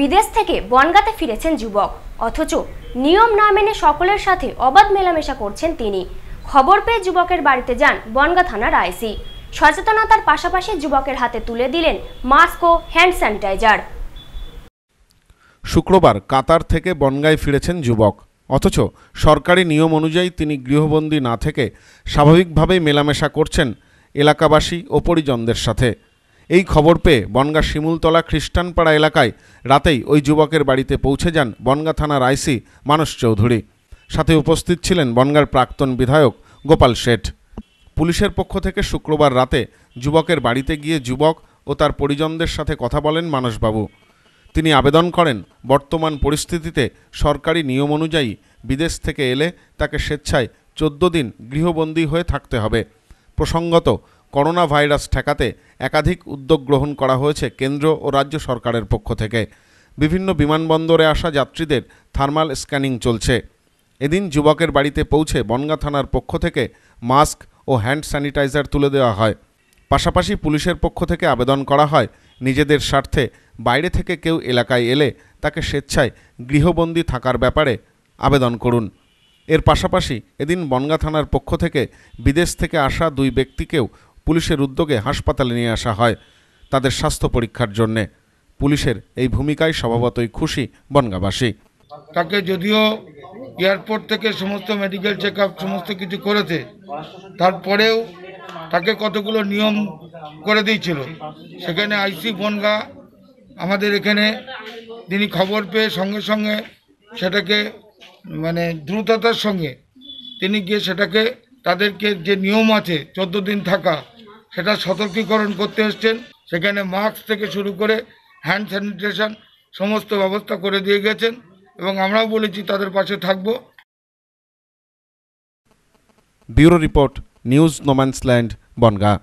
বিদেশ থেকে বনগাতে ফিরেছেন যুবক অথচ নিয়ম না মেনে সকলের সাথে অবাধ মেলামেশা করছেন তিনি খবর পেয়ে যুবকের বাড়িতে যান বনগা থানার আইসি সচেতনতার পাশাপাশি যুবকের হাতে তুলে দিলেন মাস্ক ও হ্যান্ড স্যানিটাইজার শুক্রবার কাতার থেকে বনগায় ফিরেছেন যুবক অথচ সরকারি নিয়ম অনুযায়ী তিনি গৃহবন্দী না থেকে স্বাভাবিকভাবেই মেলামেশা করছেন এলাকাবাসী ও পরিজনদের সাথে এই খবর পেয়ে বনগা শিমুলতলা খ্রিস্টানপাড়া এলাকায় রাতেই ওই যুবকের বাড়িতে পৌঁছে যান বনগা থানার আইসি মানস চৌধুরী সাথে উপস্থিত ছিলেন বনগার প্রাক্তন বিধায়ক গোপাল শেঠ পুলিশের পক্ষ থেকে শুক্রবার রাতে যুবকের বাড়িতে গিয়ে যুবক ও তার পরিজনদের সাথে কথা বলেন মানসবাবু তিনি আবেদন করেন বর্তমান পরিস্থিতিতে সরকারি নিয়ম অনুযায়ী বিদেশ থেকে এলে তাকে স্বেচ্ছায় চোদ্দ দিন গৃহবন্দী হয়ে থাকতে হবে প্রসঙ্গত করোনা ভাইরাস ঠেকাতে একাধিক উদ্যোগ গ্রহণ করা হয়েছে কেন্দ্র ও রাজ্য সরকারের পক্ষ থেকে বিভিন্ন বিমানবন্দরে আসা যাত্রীদের থার্মাল স্ক্যানিং চলছে এদিন যুবকের বাড়িতে পৌঁছে বনগা থানার পক্ষ থেকে মাস্ক ও হ্যান্ড স্যানিটাইজার তুলে দেওয়া হয় পাশাপাশি পুলিশের পক্ষ থেকে আবেদন করা হয় নিজেদের স্বার্থে বাইরে থেকে কেউ এলাকায় এলে তাকে স্বেচ্ছায় গৃহবন্দী থাকার ব্যাপারে আবেদন করুন এর পাশাপাশি এদিন বনগা থানার পক্ষ থেকে বিদেশ থেকে আসা দুই ব্যক্তিকেও পুলিশের উদ্যোগে হাসপাতালে নিয়ে আসা হয় তাদের স্বাস্থ্য পরীক্ষার জন্যে পুলিশের এই ভূমিকায় স্বভাবতই খুশি বনগাবাসী তাকে যদিও এয়ারপোর্ট থেকে সমস্ত মেডিকেল চেক সমস্ত কিছু করেছে তারপরেও তাকে কতগুলো নিয়ম করে দিয়েছিল সেখানে আইসি বনগা আমাদের এখানে তিনি খবর পেয়ে সঙ্গে সঙ্গে সেটাকে মানে দ্রুততার সঙ্গে তিনি গিয়ে সেটাকে তাদেরকে যে নিয়ম আছে চোদ্দ দিন থাকা সেটা সতর্কীকরণ করতে এসছেন সেখানে মাস্ক থেকে শুরু করে হ্যান্ড স্যানিটেশন সমস্ত ব্যবস্থা করে দিয়ে গেছেন এবং আমরাও বলেছি তাদের পাশে থাকব bureau report news no man's land Bongaon